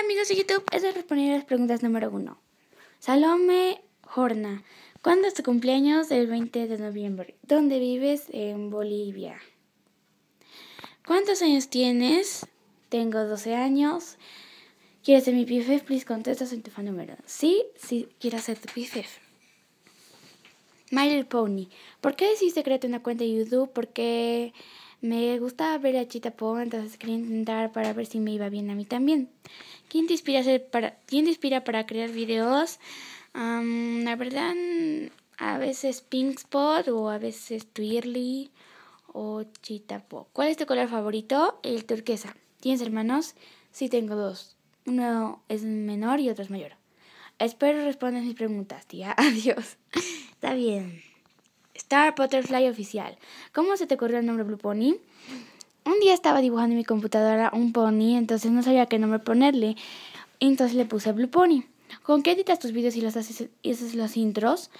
amigos de YouTube, es de responder las preguntas número uno. Salome Jorna, ¿cuándo es tu cumpleaños? El 20 de noviembre. ¿Dónde vives? En Bolivia. ¿Cuántos años tienes? Tengo 12 años. ¿Quieres ser mi PFF? Please contestas en tu fan número. Sí, sí, quiero ser tu PFF. My Pony, ¿por qué decidiste crear una cuenta de YouTube? Porque qué...? Me gustaba ver a Chitapo, entonces quería intentar para ver si me iba bien a mí también. ¿Quién te inspira, para, ¿quién te inspira para crear videos? la verdad, a veces Pinkspot o a veces Twirly o Chitapo. ¿Cuál es tu color favorito? El turquesa. ¿Tienes hermanos? Sí, tengo dos. Uno es menor y otro es mayor. Espero respondas mis preguntas, tía. Adiós. Está bien. Star Butterfly Oficial. ¿Cómo se te ocurrió el nombre Blue Pony? Un día estaba dibujando en mi computadora un pony, entonces no sabía qué nombre ponerle. Entonces le puse Blue Pony. ¿Con qué editas tus vídeos y los haces los intros?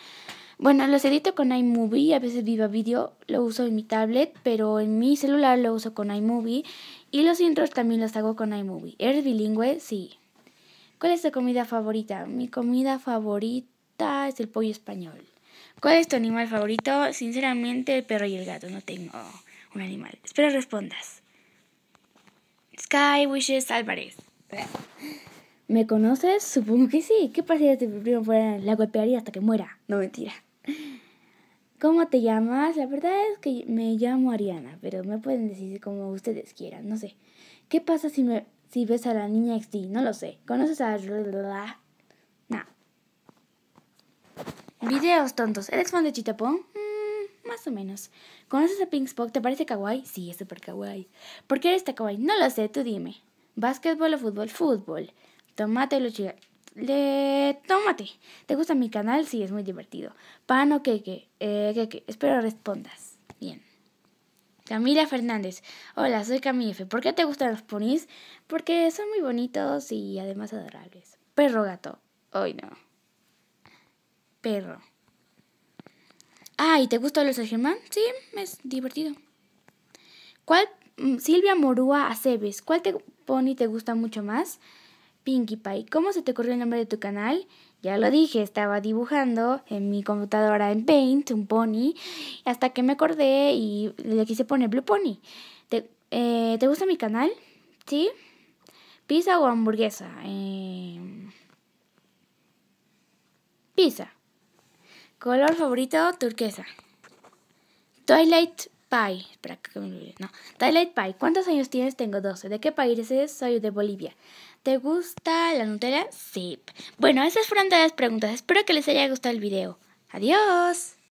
Bueno, los edito con iMovie, a veces Viva Video lo uso en mi tablet, pero en mi celular lo uso con iMovie y los intros también los hago con iMovie. ¿Eres bilingüe? Sí. ¿Cuál es tu comida favorita? Mi comida favorita es el pollo español. ¿Cuál es tu animal favorito? Sinceramente, el perro y el gato. No tengo un animal. Espero respondas. Sky Wishes Álvarez. ¿Me conoces? Supongo que sí. ¿Qué pasaría si mi primo fuera? La golpearía hasta que muera. No, mentira. ¿Cómo te llamas? La verdad es que me llamo Ariana, pero me pueden decir como ustedes quieran. No sé. ¿Qué pasa si, me, si ves a la niña XD? No lo sé. ¿Conoces a... Videos tontos. ¿Eres fan de Chitapón? Mm, más o menos. ¿Conoces a Pink Spock? ¿Te parece kawaii? Sí, es súper kawaii. ¿Por qué eres tan kawaii? No lo sé, tú dime. ¿Básquetbol o fútbol? Fútbol. Tomate lo chica. Le... Tómate. ¿Te gusta mi canal? Sí, es muy divertido. ¿Pan o qué Eh, queque. Espero respondas. Bien. Camila Fernández. Hola, soy Camila F. ¿Por qué te gustan los ponis? Porque son muy bonitos y además adorables. Perro gato. Hoy no perro. Ah, ¿y te gusta Luis Germán? Sí, es divertido. ¿Cuál? Mm, Silvia Morúa Aceves. ¿Cuál te te gusta mucho más? Pinkie Pie. ¿Cómo se te ocurrió el nombre de tu canal? Ya lo dije, estaba dibujando en mi computadora en Paint un pony hasta que me acordé y le quise poner Blue Pony. ¿Te, eh, gusta mi canal? ¿Sí? ¿Pizza o hamburguesa? Em, pizza. Color favorito, turquesa. Twilight Pie. Espera, que me olvide. no. Twilight Pie. ¿Cuántos años tienes? Tengo 12. ¿De qué país eres? Soy de Bolivia. ¿Te gusta la Nutella? Sí. Bueno, esas fueron todas las preguntas. Espero que les haya gustado el video. Adiós.